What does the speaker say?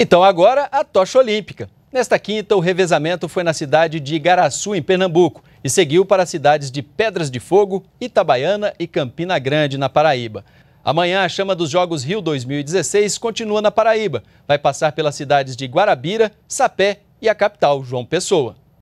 Então agora a tocha olímpica. Nesta quinta, o revezamento foi na cidade de Igaraçu, em Pernambuco, e seguiu para as cidades de Pedras de Fogo, Itabaiana e Campina Grande, na Paraíba. Amanhã, a chama dos Jogos Rio 2016 continua na Paraíba. Vai passar pelas cidades de Guarabira, Sapé e a capital, João Pessoa.